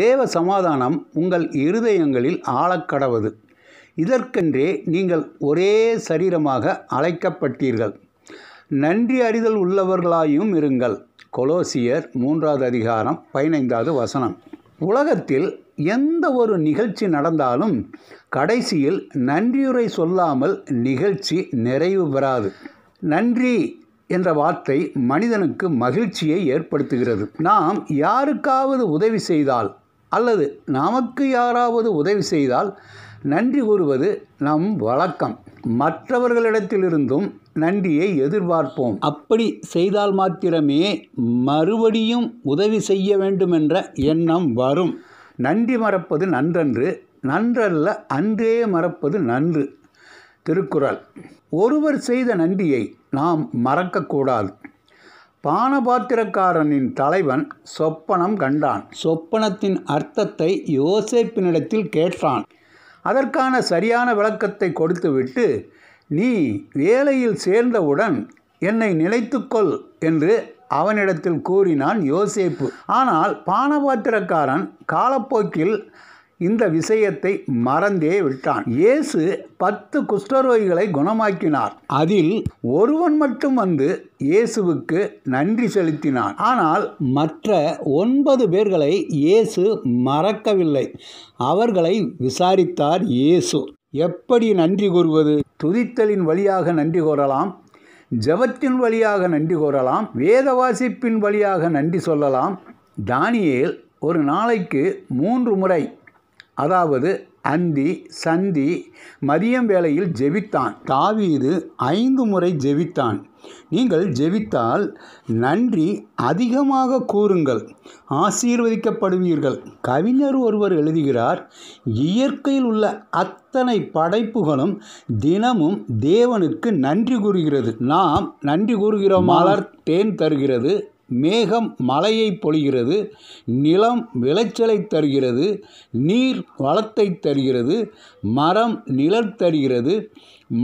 தேவ சமாதானம் உங்கள் இருதயங்களில் ஆழக்கடவது இதற்கென்றே நீங்கள் ஒரே சரீரமாக அழைக்கப்பட்டீர்கள் நன்றி அறிதல் உள்ளவர்களாயும் இருங்கள் கொலோசியர் மூன்றாவது அதிகாரம் பதினைந்தாவது வசனம் உலகத்தில் எந்த ஒரு நிகழ்ச்சி நடந்தாலும் கடைசியில் நன்றியுரை சொல்லாமல் நிகழ்ச்சி நிறைவு பெறாது நன்றி என்ற வார்த்தை மனிதனுக்கு மகிழ்ச்சியை ஏற்படுத்துகிறது நாம் யாருக்காவது உதவி செய்தால் அல்லது நமக்கு யாராவது உதவி செய்தால் நன்றி கூறுவது நம் வழக்கம் மற்றவர்களிடத்திலிருந்தும் நன்றியை எதிர்பார்ப்போம் அப்படி செய்தால் மாத்திரமே மறுபடியும் உதவி செய்ய வேண்டுமென்ற எண்ணம் வரும் நன்றி மறப்பது நன்றன்று நன்றல்ல அன்றே மறப்பது நன்று திருக்குறள் ஒருவர் செய்த நன்றியை நாம் மறக்கக்கூடாது பானபாத்திரக்காரனின் தலைவன் சொப்பனம் கண்டான் சொப்பனத்தின் அர்த்தத்தை யோசேப்பினிடத்தில் கேட்டான் அதற்கான சரியான விளக்கத்தை கொடுத்துவிட்டு நீ வேலையில் சேர்ந்தவுடன் என்னை நினைத்துக்கொள் என்று அவனிடத்தில் கூறினான் யோசேப்பு ஆனால் பானபாத்திரக்காரன் காலப்போக்கில் இந்த விஷயத்தை மறந்தே விட்டான் இயேசு பத்து குஷ்டரோகிகளை குணமாக்கினார் அதில் ஒருவன் மட்டும் வந்து இயேசுவுக்கு நன்றி செலுத்தினான் ஆனால் மற்ற ஒன்பது பேர்களை இயேசு மறக்கவில்லை அவர்களை விசாரித்தார் இயேசு எப்படி நன்றி கூறுவது துதித்தலின் வழியாக நன்றி கூறலாம் ஜபத்தின் வழியாக நன்றி கூறலாம் வேத வாசிப்பின் வழியாக நன்றி சொல்லலாம் தானியேல் ஒரு நாளைக்கு மூன்று முறை அதாவது அந்தி சந்தி மதியம் வேளையில் ஜெபித்தான் தாவீது ஐந்து முறை ஜெபித்தான் நீங்கள் ஜெபித்தால் நன்றி அதிகமாக கூறுங்கள் ஆசீர்வதிக்கப்படுவீர்கள் கவிஞர் ஒருவர் எழுதுகிறார் இயற்கையில் உள்ள அத்தனை படைப்புகளும் தினமும் தேவனுக்கு நன்றி கூறுகிறது நாம் நன்றி கூறுகிறோம் மலர் தேன் தருகிறது மேகம் மலையை பொழிகிறது நிலம் விளைச்சலை தருகிறது நீர் வளத்தை தருகிறது மரம் நிழல் தருகிறது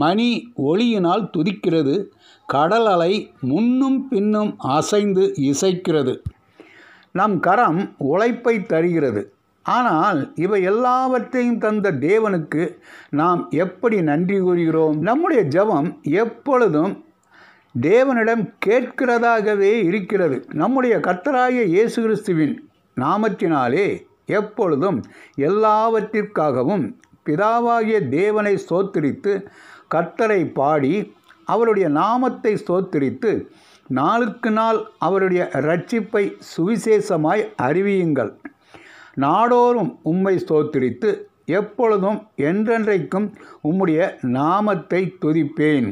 மணி ஒளியினால் துதிக்கிறது கடல் அலை முன்னும் பின்னும் அசைந்து இசைக்கிறது நம் கரம் உழைப்பை தருகிறது ஆனால் இவை எல்லாவற்றையும் தந்த தேவனுக்கு நாம் எப்படி நன்றி கூறுகிறோம் நம்முடைய ஜபம் எப்பொழுதும் தேவனிடம் கேட்கிறதாகவே இருக்கிறது நம்முடைய கர்த்தராய இயேசு கிறிஸ்துவின் நாமத்தினாலே எப்பொழுதும் எல்லாவற்றிற்காகவும் பிதாவாகிய தேவனை சோத்திரித்து கர்த்தரை பாடி அவருடைய நாமத்தை சோத்திரித்து நாளுக்கு நாள் அவருடைய ரட்சிப்பை சுவிசேஷமாய் அறிவியுங்கள் நாடோறும் உம்மை சோத்திரித்து எப்பொழுதும் என்றென்றைக்கும் உம்முடைய நாமத்தை துதிப்பேன்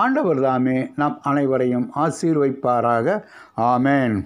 ஆண்டவர் தாமே நம் அனைவரையும் ஆசீர்வைப்பாராக ஆமேன்